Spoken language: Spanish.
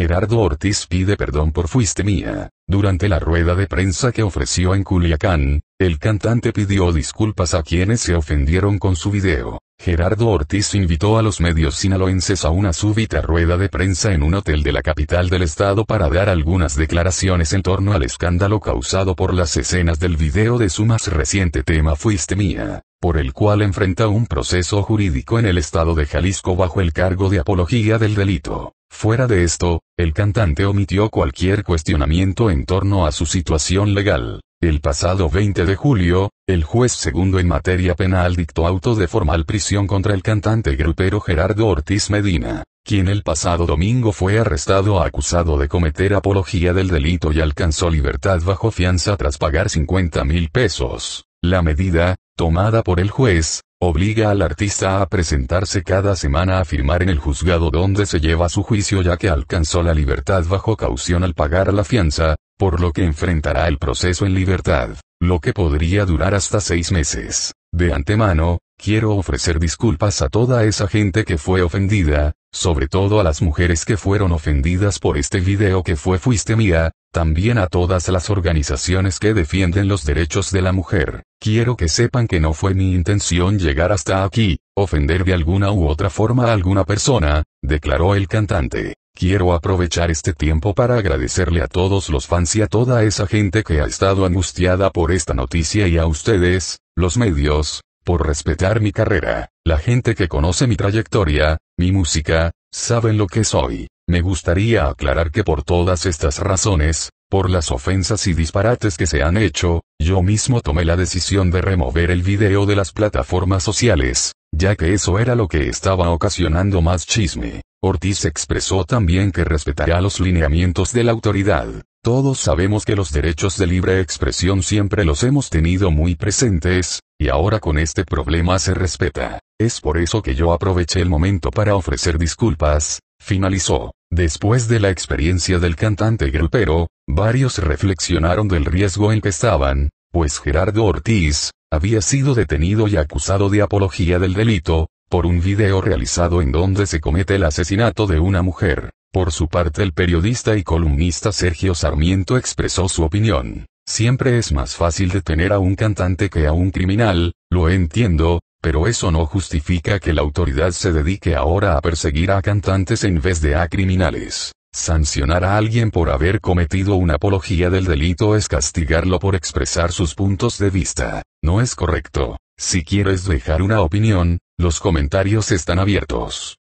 Gerardo Ortiz pide perdón por Fuiste Mía. Durante la rueda de prensa que ofreció en Culiacán, el cantante pidió disculpas a quienes se ofendieron con su video. Gerardo Ortiz invitó a los medios sinaloenses a una súbita rueda de prensa en un hotel de la capital del estado para dar algunas declaraciones en torno al escándalo causado por las escenas del video de su más reciente tema Fuiste Mía, por el cual enfrenta un proceso jurídico en el estado de Jalisco bajo el cargo de apología del delito. Fuera de esto, el cantante omitió cualquier cuestionamiento en torno a su situación legal. El pasado 20 de julio, el juez segundo en materia penal dictó auto de formal prisión contra el cantante grupero Gerardo Ortiz Medina, quien el pasado domingo fue arrestado acusado de cometer apología del delito y alcanzó libertad bajo fianza tras pagar 50 mil pesos. La medida, tomada por el juez, obliga al artista a presentarse cada semana a firmar en el juzgado donde se lleva su juicio ya que alcanzó la libertad bajo caución al pagar la fianza, por lo que enfrentará el proceso en libertad, lo que podría durar hasta seis meses. De antemano, quiero ofrecer disculpas a toda esa gente que fue ofendida, sobre todo a las mujeres que fueron ofendidas por este video que fue Fuiste Mía, también a todas las organizaciones que defienden los derechos de la mujer, quiero que sepan que no fue mi intención llegar hasta aquí, ofender de alguna u otra forma a alguna persona, declaró el cantante. Quiero aprovechar este tiempo para agradecerle a todos los fans y a toda esa gente que ha estado angustiada por esta noticia y a ustedes, los medios, por respetar mi carrera. La gente que conoce mi trayectoria, mi música, saben lo que soy. Me gustaría aclarar que por todas estas razones, por las ofensas y disparates que se han hecho, yo mismo tomé la decisión de remover el video de las plataformas sociales, ya que eso era lo que estaba ocasionando más chisme. Ortiz expresó también que respetará los lineamientos de la autoridad. Todos sabemos que los derechos de libre expresión siempre los hemos tenido muy presentes, y ahora con este problema se respeta. Es por eso que yo aproveché el momento para ofrecer disculpas, finalizó. Después de la experiencia del cantante grupero, varios reflexionaron del riesgo en que estaban, pues Gerardo Ortiz, había sido detenido y acusado de apología del delito, por un video realizado en donde se comete el asesinato de una mujer. Por su parte el periodista y columnista Sergio Sarmiento expresó su opinión. Siempre es más fácil detener a un cantante que a un criminal, lo entiendo, pero eso no justifica que la autoridad se dedique ahora a perseguir a cantantes en vez de a criminales. Sancionar a alguien por haber cometido una apología del delito es castigarlo por expresar sus puntos de vista. No es correcto. Si quieres dejar una opinión, los comentarios están abiertos.